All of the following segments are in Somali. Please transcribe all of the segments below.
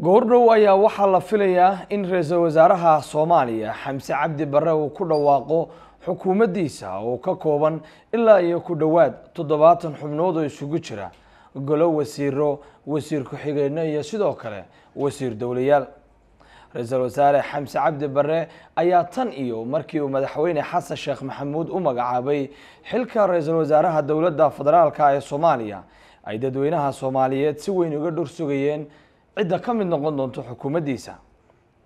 goordhow ayaa waxaa la filayaa in ra iisal wasaaraha soomaaliya xamse cabdi barre uu ku dhawaaqo xukuumaddiisa oo ka kooban ilaa iyo ku dhowaad toddobaatan xubnood oo isugu jira golo wasiiro wasiir ku-xigeenno iyo sidoo kale wasiir dowlayaal ra-iisul wasaare xamse cabdi barre ayaa tan iyo markii uu madaxweyne xasan sheekh maxamuud u magacaabay xilka ra iisal wasaaraha dowladda federaalka ee soomaaliya ay dadweynaha soomaaliyeed si weyn uga dhursugayeen cidda ka mid noqon doonto xukuumaddiisa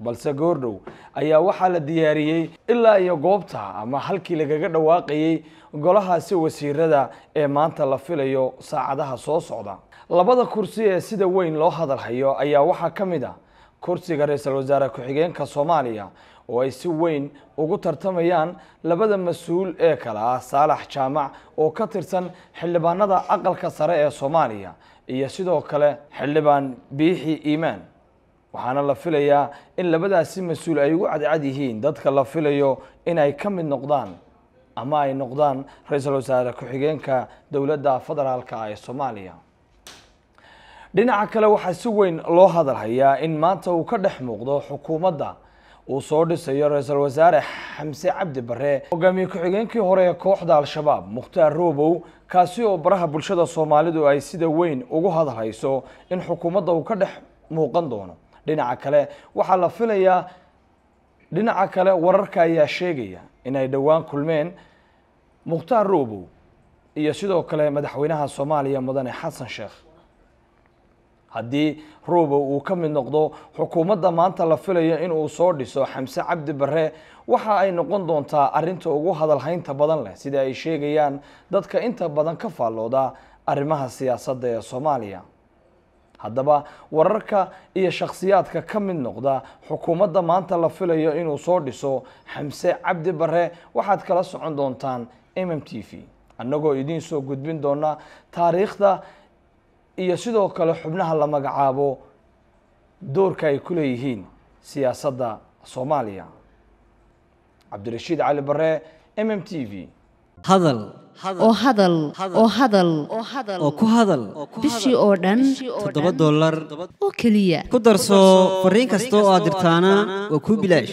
balse goordhow ayaa waxaa la diyaariyey ilaa iyo goobta ama halkii lagaga dhawaaqayey golahaasi wasiirada ee maanta la filayo saacadaha soo socda labada kursi ee sida weyn loo hadalhayo ayaa waxaa ka mid a ah kursiga ra-iisul wasaare ku-xigeenka soomaaliya oo ay si weyn ugu tartamayaan labada mas-uul ee kale ah saalax jaamac oo ka tirsan xildhibaanada aqalka sare ee soomaaliya iyo sidoo kale xildhibaan biixi iimaan waxaana la filayaa in labadaasi mas-uul ay ugu cadcad yihiin dadka la filayo in ay ka mid noqdaan ama ay noqdaan ra-iisul wasaare ku-xigeenka dowladda federaalka ah ee soomaaliya dhinaca kale waxaa si weyn loo hadalhayaa in maanta uu ka dhex muuqdo xukuumadda uu soo dhisayo ra-iisul wasaare xamse cabdi barre hogaamiye ku-xigeenkii hore ee kooxda al-shabaab mukhtaar roobow kaasi oo baraha bulshada soomaalidu ay sida weyn ugu hadalhayso in xukuumadda uu ka dhex muuqan doono dhinaca kale waxaa la filayaa dhinaca kale wararka ayaa sheegaya inay dhowaan kulmeen mukhtaar roobow iyo sidoo kale madaxweynaha soomaaliya mudane xasan sheekh haddii ruuba uu ka mid noqdo xukuumadda maanta la filayo inuu soo dhiso xamse cabdi barre waxa ay noqon doontaa arrinta ugu hadalhaynta badan leh sida ay sheegayaan dadka inta badan ka faallooda arrimaha siyaasadda ee soomaaliya haddaba wararka iyo shakhsiyaadka ka mid noqda xukuumadda maanta la filayo inuu soo dhiso xamse cabdi barre waxaad kala socon doontaan m m t v annagoo idiin soo gudbin doona taariikhda iyo sidoo kale xubnaha la magacaabo doorka ay ku leeyihiin siyaasadda soomaaliya cabdirashiid cali barre m m t v hadal oo hadal oo hadal oo ku hadal bishii oo dhan todoba dollar oo keliya ku darso fariin kasta oo aad dirtaana oo kuu bilaash